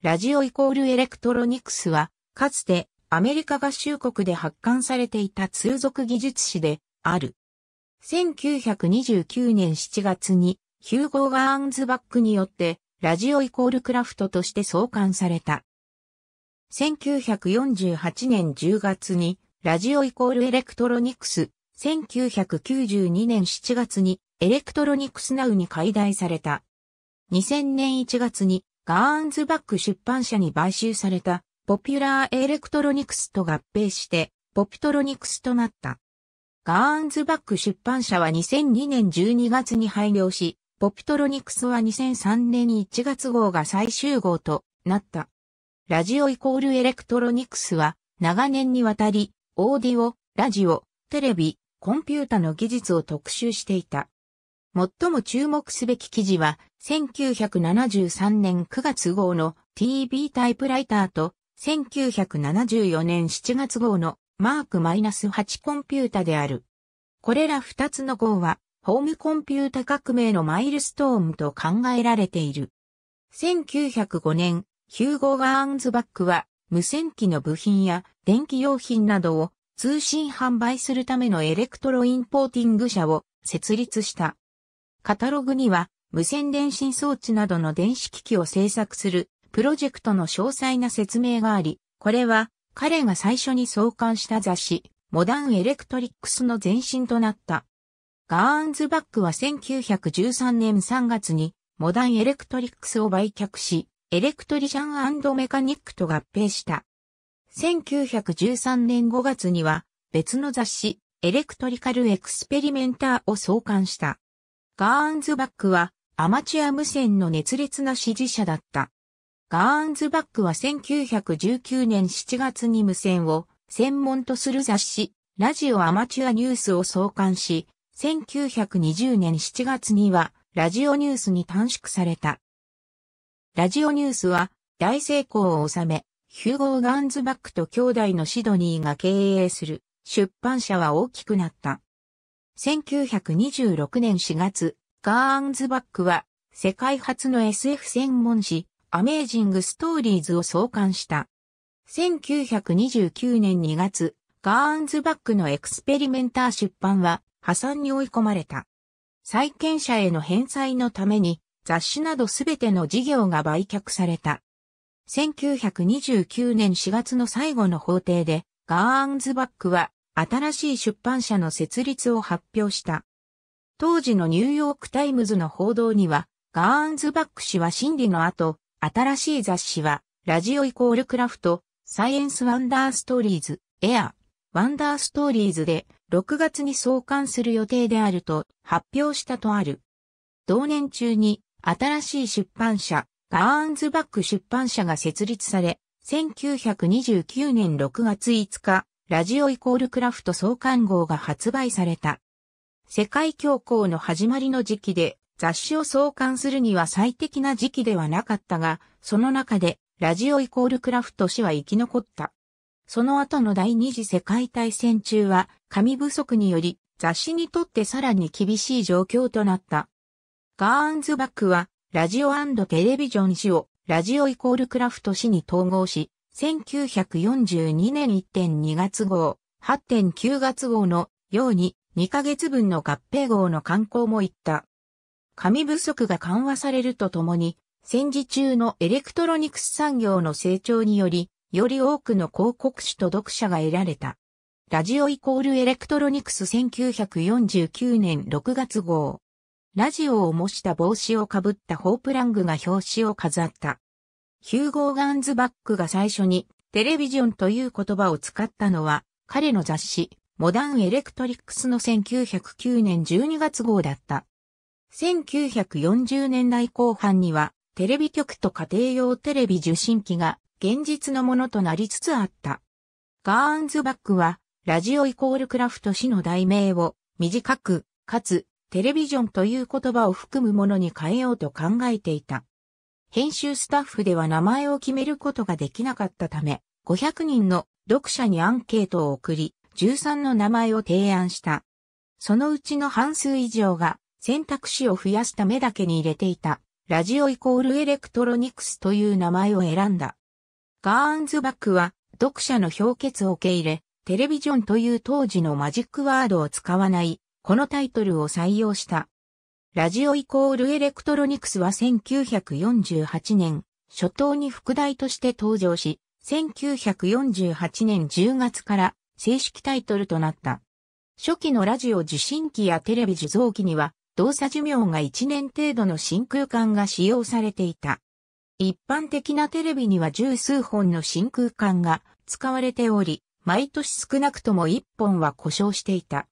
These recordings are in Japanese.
ラジオイコールエレクトロニクスは、かつてアメリカ合衆国で発刊されていた通俗技術誌である。1929年7月にヒューゴー・ガーンズバックによってラジオイコールクラフトとして創刊された。1948年10月にラジオイコールエレクトロニクス、1992年7月にエレクトロニクスナウに解体された。2000年1月にガーンズバック出版社に買収されたポピュラーエレクトロニクスと合併してポピトロニクスとなった。ガーンズバック出版社は2002年12月に廃業し、ポピトロニクスは2003年1月号が最終号となった。ラジオイコールエレクトロニクスは長年にわたりオーディオ、ラジオ、テレビ、コンピュータの技術を特集していた。最も注目すべき記事は、1973年9月号の t b タイプライターと、1974年7月号のマーク -8 コンピュータである。これら2つの号は、ホームコンピュータ革命のマイルストーンと考えられている。1905年、ヒューゴ・ガーンズバックは、無線機の部品や電気用品などを通信販売するためのエレクトロインポーティング社を設立した。カタログには、無線電信装置などの電子機器を製作するプロジェクトの詳細な説明があり、これは彼が最初に創刊した雑誌、モダンエレクトリックスの前身となった。ガーンズバックは1913年3月にモダンエレクトリックスを売却し、エレクトリシャンメカニックと合併した。1913年5月には別の雑誌、エレクトリカルエクスペリメンターを創刊した。ガーンズバックはアマチュア無線の熱烈な支持者だった。ガーンズバックは1919年7月に無線を専門とする雑誌、ラジオアマチュアニュースを創刊し、1920年7月にはラジオニュースに短縮された。ラジオニュースは大成功を収め、ヒューゴー・ガーンズバックと兄弟のシドニーが経営する出版社は大きくなった。1926年4月、ガーンズバックは世界初の SF 専門誌、アメージングストーリーズを創刊した。1929年2月、ガーンズバックのエクスペリメンター出版は破産に追い込まれた。債権者への返済のために雑誌などすべての事業が売却された。1929年4月の最後の法廷でガーンズバックは新しい出版社の設立を発表した。当時のニューヨークタイムズの報道には、ガーンズバック氏は真理の後、新しい雑誌は、ラジオイコールクラフト、サイエンスワンダーストーリーズ、エア、ワンダーストーリーズで、6月に創刊する予定であると発表したとある。同年中に、新しい出版社、ガーンズバック出版社が設立され、1929年6月5日、ラジオイコールクラフト創刊号が発売された。世界恐慌の始まりの時期で、雑誌を創刊するには最適な時期ではなかったが、その中で、ラジオイコールクラフト氏は生き残った。その後の第二次世界大戦中は、紙不足により、雑誌にとってさらに厳しい状況となった。ガーンズバックは、ラジオテレビジョン誌を、ラジオイコールクラフト誌に統合し、1942年1.2月号、8.9月号のように2ヶ月分の合併号の刊行もいった。紙不足が緩和されるとともに、戦時中のエレクトロニクス産業の成長により、より多くの広告主と読者が得られた。ラジオイコールエレクトロニクス1949年6月号。ラジオを模した帽子をかぶったホープラングが表紙を飾った。ヒューゴー・ガンズバックが最初にテレビジョンという言葉を使ったのは彼の雑誌モダン・エレクトリックスの1909年12月号だった。1940年代後半にはテレビ局と家庭用テレビ受信機が現実のものとなりつつあった。ガーンズバックはラジオイコールクラフト氏の題名を短く、かつテレビジョンという言葉を含むものに変えようと考えていた。編集スタッフでは名前を決めることができなかったため、500人の読者にアンケートを送り、13の名前を提案した。そのうちの半数以上が選択肢を増やすためだけに入れていた、ラジオイコールエレクトロニクスという名前を選んだ。ガーンズバックは読者の評決を受け入れ、テレビジョンという当時のマジックワードを使わない、このタイトルを採用した。ラジオイコールエレクトロニクスは1948年、初頭に副題として登場し、1948年10月から正式タイトルとなった。初期のラジオ受信機やテレビ受像機には、動作寿命が1年程度の真空管が使用されていた。一般的なテレビには十数本の真空管が使われており、毎年少なくとも1本は故障していた。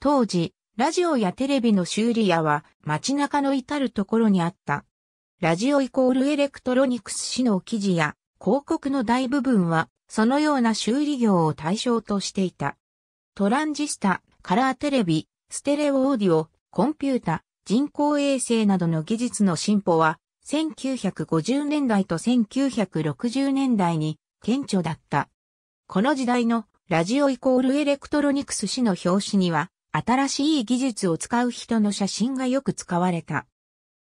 当時、ラジオやテレビの修理屋は街中の至るところにあった。ラジオイコールエレクトロニクス市の記事や広告の大部分はそのような修理業を対象としていた。トランジスタ、カラーテレビ、ステレオオーディオ、コンピュータ、人工衛星などの技術の進歩は1950年代と1960年代に顕著だった。この時代のラジオイコールエレクトロニクス市の表紙には新しい技術を使う人の写真がよく使われた。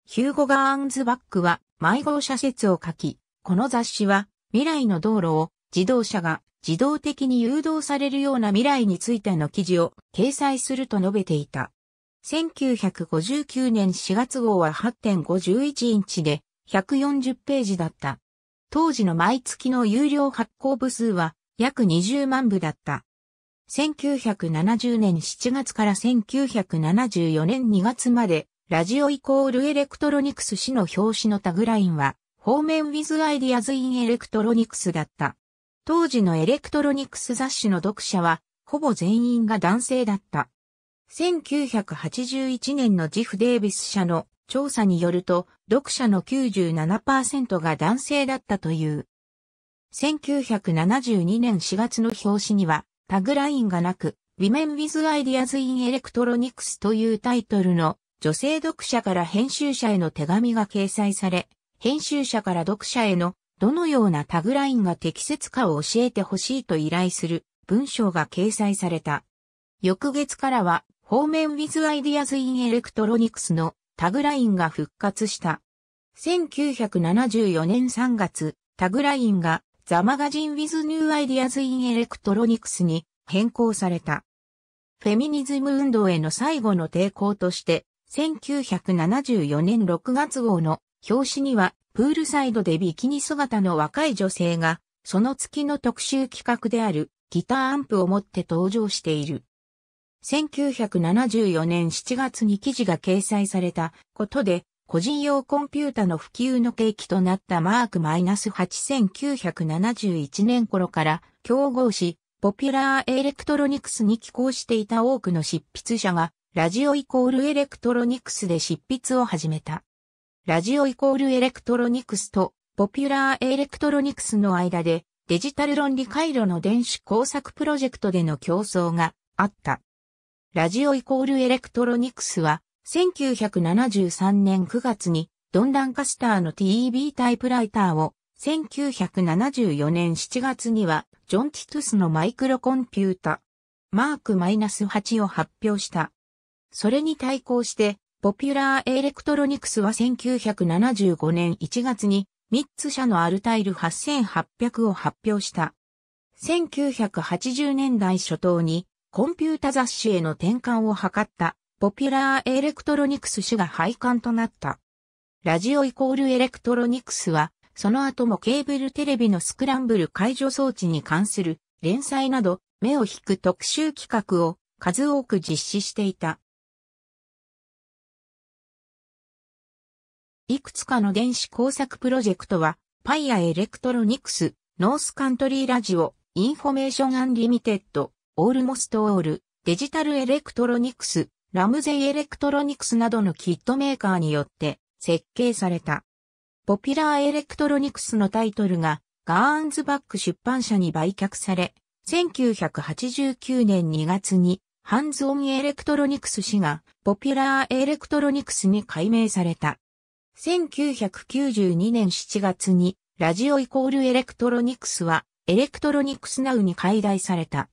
ヒューゴ・ガーンズバックは迷子社説を書き、この雑誌は未来の道路を自動車が自動的に誘導されるような未来についての記事を掲載すると述べていた。1959年4月号は8.51インチで140ページだった。当時の毎月の有料発行部数は約20万部だった。1970年7月から1974年2月まで、ラジオイコールエレクトロニクス誌の表紙のタグラインは、方面ウィズアイディアズインエレクトロニクスだった。当時のエレクトロニクス雑誌の読者は、ほぼ全員が男性だった。1981年のジフ・デイビス社の調査によると、読者の97%が男性だったという。1972年4月の表紙には、タグラインがなく、Women with Ideas in Electronics というタイトルの女性読者から編集者への手紙が掲載され、編集者から読者へのどのようなタグラインが適切かを教えてほしいと依頼する文章が掲載された。翌月からは、方面 with Ideas in Electronics のタグラインが復活した。1974年3月、タグラインがザ・マガジン・ウィズ・ニュー・アイディアズ・イン・エレクトロニクスに変更された。フェミニズム運動への最後の抵抗として、1974年6月号の表紙には、プールサイドでビキニ姿の若い女性が、その月の特集企画であるギターアンプを持って登場している。1974年7月に記事が掲載されたことで、個人用コンピュータの普及の契機となったマーク -8971 年頃から競合し、ポピュラーエレクトロニクスに寄稿していた多くの執筆者が、ラジオイコールエレクトロニクスで執筆を始めた。ラジオイコールエレクトロニクスとポピュラーエレクトロニクスの間でデジタル論理回路の電子工作プロジェクトでの競争があった。ラジオイコールエレクトロニクスは1973年9月にドンランカスターの TEB タイプライターを、1974年7月にはジョン・ティトゥスのマイクロコンピュータ、マーク -8 を発表した。それに対抗して、ポピュラーエレクトロニクスは1975年1月に、ミッツ社のアルタイル8800を発表した。1980年代初頭に、コンピュータ雑誌への転換を図ったポピュラーエレクトロニクス種が廃刊となった。ラジオイコールエレクトロニクスは、その後もケーブルテレビのスクランブル解除装置に関する連載など目を引く特集企画を数多く実施していた。いくつかの電子工作プロジェクトは、パイアエレクトロニクス、ノースカントリーラジオ、インフォメーションアンリミテッド、オールモストオール、デジタルエレクトロニクス、ラムゼイエレクトロニクスなどのキットメーカーによって設計された。ポピュラーエレクトロニクスのタイトルがガーンズバック出版社に売却され、1989年2月にハンズオンエレクトロニクス氏がポピュラーエレクトロニクスに改名された。1992年7月にラジオイコールエレクトロニクスはエレクトロニクスナウに解体された。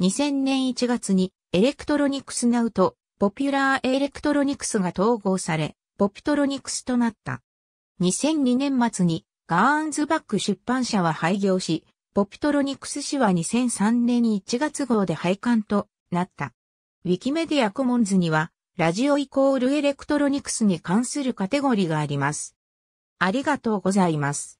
2000年1月にエレクトロニクスナウとポピュラーエレクトロニクスが統合され、ポピトロニクスとなった。2002年末にガーンズバック出版社は廃業し、ポピトロニクス氏は2003年1月号で廃刊となった。ウィキメディアコモンズには、ラジオイコールエレクトロニクスに関するカテゴリーがあります。ありがとうございます。